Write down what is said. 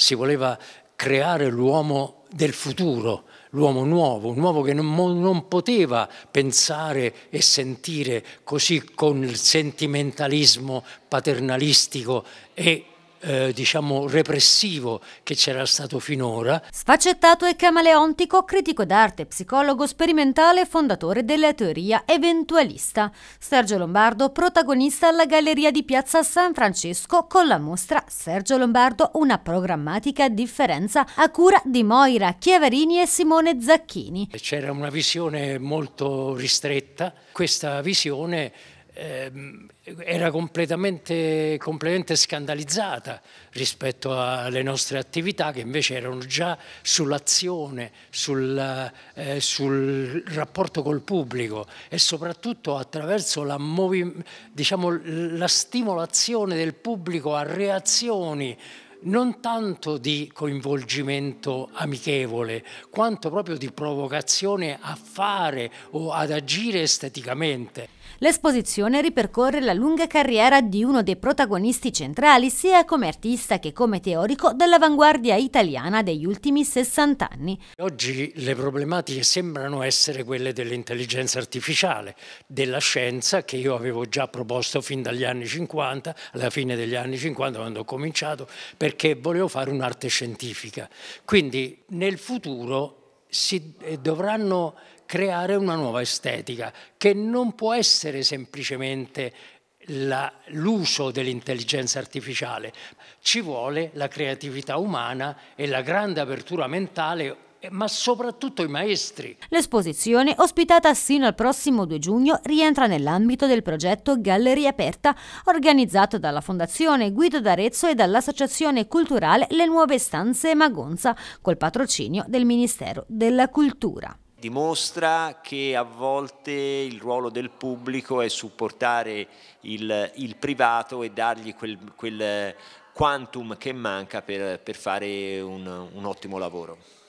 Si voleva creare l'uomo del futuro, l'uomo nuovo, un uomo che non, non, poteva pensare e sentire così con il sentimentalismo paternalistico e eh, diciamo repressivo che c'era stato finora. Sfaccettato e camaleontico, critico d'arte, psicologo sperimentale e fondatore della teoria eventualista. Sergio Lombardo, protagonista alla Galleria di Piazza San Francesco con la mostra Sergio Lombardo, una programmatica differenza a cura di Moira Chiaverini e Simone Zacchini. C'era una visione molto ristretta, questa visione Ehm, era completamente, completamente, scandalizzata rispetto alle nostre attività che invece erano già sull'azione, sul, eh, sul, rapporto col pubblico e soprattutto attraverso la, diciamo, la stimolazione del pubblico a reazioni non tanto di coinvolgimento amichevole, quanto proprio di provocazione a fare o ad agire esteticamente. L'esposizione ripercorre la lunga carriera di uno dei protagonisti centrali sia come artista che come teorico dell'avanguardia italiana degli ultimi 60 anni. Oggi le problematiche sembrano essere quelle dell'intelligenza artificiale, della scienza che io avevo già proposto fin dagli anni 50, alla fine degli anni 50 quando ho cominciato, perché volevo fare un'arte scientifica. Quindi nel futuro si eh, dovranno creare una nuova estetica che non può essere semplicemente l'uso dell'intelligenza artificiale, ci vuole la creatività umana e la grande apertura mentale eh, ma soprattutto i maestri. L'esposizione, ospitata sino al prossimo 2 giugno, rientra nell'ambito del progetto Galleria Aperta, organizzato dalla Fondazione Guido d'Arezzo e dall'Associazione Culturale Le Nuove Stanze Magonza, col patrocinio del Ministero della Cultura. Dimostra che a volte il ruolo del pubblico è supportare il, il privato e dargli quel, quel, quantum che manca per, per fare un, un ottimo lavoro.